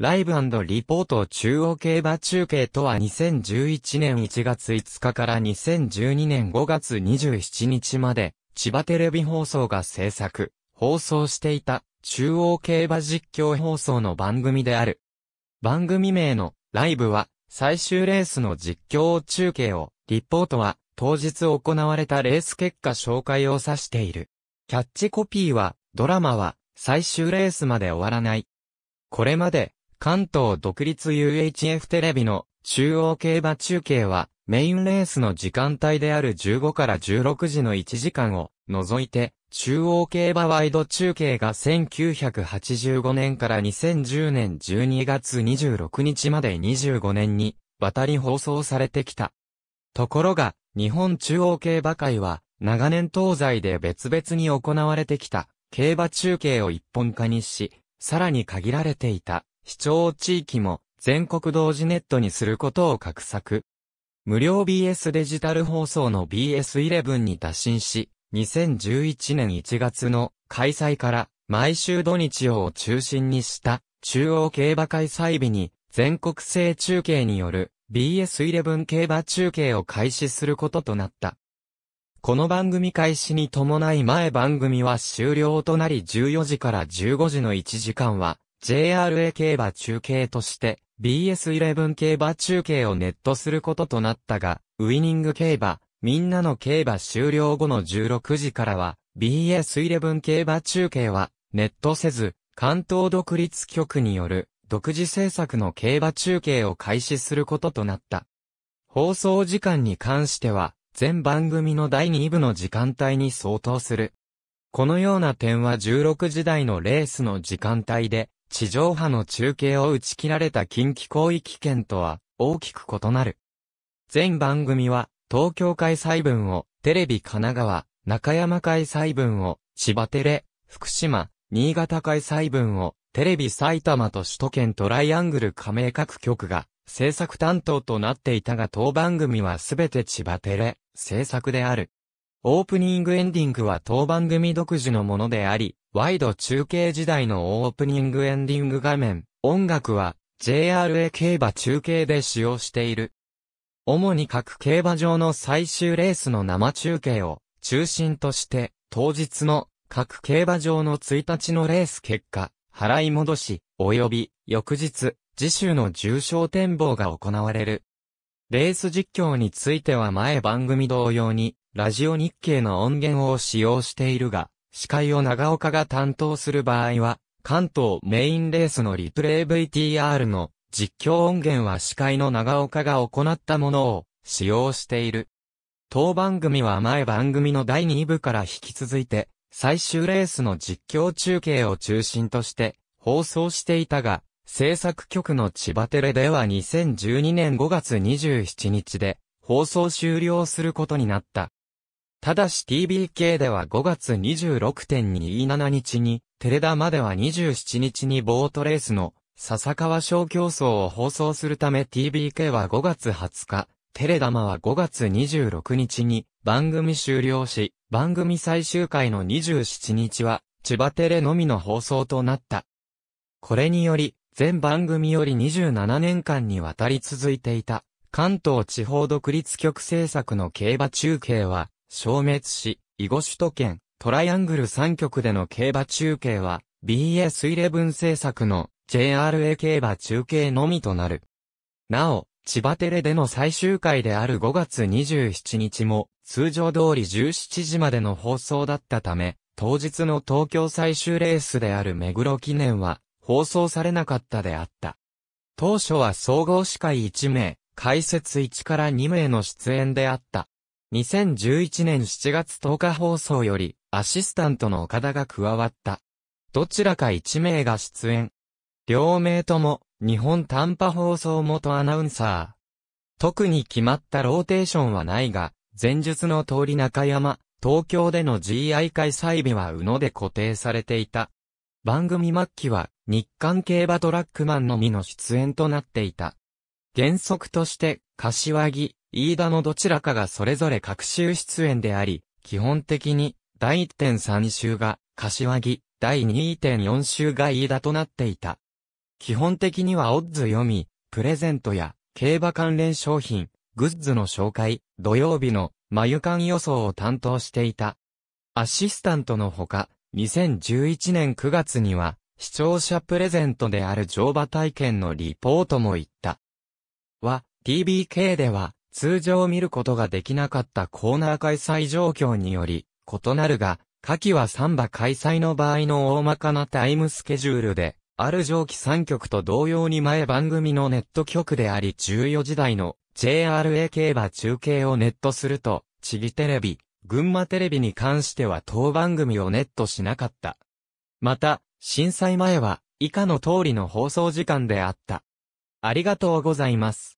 ライブリポート中央競馬中継とは2011年1月5日から2012年5月27日まで、千葉テレビ放送が制作、放送していた中央競馬実況放送の番組である。番組名のライブは最終レースの実況中継を、リポートは当日行われたレース結果紹介を指している。キャッチコピーは、ドラマは最終レースまで終わらない。これまで関東独立 UHF テレビの中央競馬中継はメインレースの時間帯である15から16時の1時間を除いて中央競馬ワイド中継が1985年から2010年12月26日まで25年に渡り放送されてきた。ところが日本中央競馬会は長年東西で別々に行われてきた競馬中継を一本化にし、さらに限られていた。市町地域も全国同時ネットにすることを画策。無料 BS デジタル放送の BS11 に打診し、2011年1月の開催から毎週土日を中心にした中央競馬開催日に全国制中継による BS11 競馬中継を開始することとなった。この番組開始に伴い前番組は終了となり14時から15時の1時間は JRA 競馬中継として BS11 競馬中継をネットすることとなったが、ウィニング競馬、みんなの競馬終了後の16時からは BS11 競馬中継はネットせず、関東独立局による独自制作の競馬中継を開始することとなった。放送時間に関しては、全番組の第2部の時間帯に相当する。このような点は16時台のレースの時間帯で、地上波の中継を打ち切られた近畿広域圏とは大きく異なる。全番組は東京開催分をテレビ神奈川、中山開催分を千葉テレ、福島、新潟開催分をテレビ埼玉と首都圏トライアングル加盟各局が制作担当となっていたが当番組はすべて千葉テレ制作である。オープニングエンディングは当番組独自のものであり、ワイド中継時代のオープニングエンディング画面、音楽は JRA 競馬中継で使用している。主に各競馬場の最終レースの生中継を中心として、当日の各競馬場の1日のレース結果、払い戻し、及び翌日、次週の重賞展望が行われる。レース実況については前番組同様に、ラジオ日経の音源を使用しているが、司会を長岡が担当する場合は、関東メインレースのリプレイ VTR の実況音源は司会の長岡が行ったものを使用している。当番組は前番組の第2部から引き続いて、最終レースの実況中継を中心として放送していたが、制作局の千葉テレでは2012年5月27日で放送終了することになった。ただし TBK では5月26.27日に、テレダマでは27日にボートレースの笹川小競争を放送するため TBK は5月20日、テレダマは5月26日に番組終了し、番組最終回の27日は千葉テレのみの放送となった。これにより、全番組より27年間にわたり続いていた、関東地方独立局制作の競馬中継は、消滅し、囲碁首都圏、トライアングル3局での競馬中継は、BS11 制作の JRA 競馬中継のみとなる。なお、千葉テレでの最終回である5月27日も、通常通り17時までの放送だったため、当日の東京最終レースである目黒記念は、放送されなかったであった。当初は総合司会1名、解説1から2名の出演であった。2011年7月10日放送より、アシスタントの岡田が加わった。どちらか1名が出演。両名とも、日本短波放送元アナウンサー。特に決まったローテーションはないが、前述の通り中山、東京での GI 開催日は宇野で固定されていた。番組末期は、日韓競馬トラックマンのみの出演となっていた。原則として、柏木、飯田のどちらかがそれぞれ各週出演であり、基本的に第1.3週が柏木、第2.4週が飯田となっていた。基本的にはオッズ読み、プレゼントや競馬関連商品、グッズの紹介、土曜日の眉間予想を担当していた。アシスタントのほか、2011年9月には、視聴者プレゼントである乗馬体験のリポートも行った。は、TBK では、通常見ることができなかったコーナー開催状況により、異なるが、夏季はサンバ開催の場合の大まかなタイムスケジュールで、ある上記3曲と同様に前番組のネット曲であり14時台の JRA 競馬中継をネットすると、チギテレビ、群馬テレビに関しては当番組をネットしなかった。また、震災前は以下の通りの放送時間であった。ありがとうございます。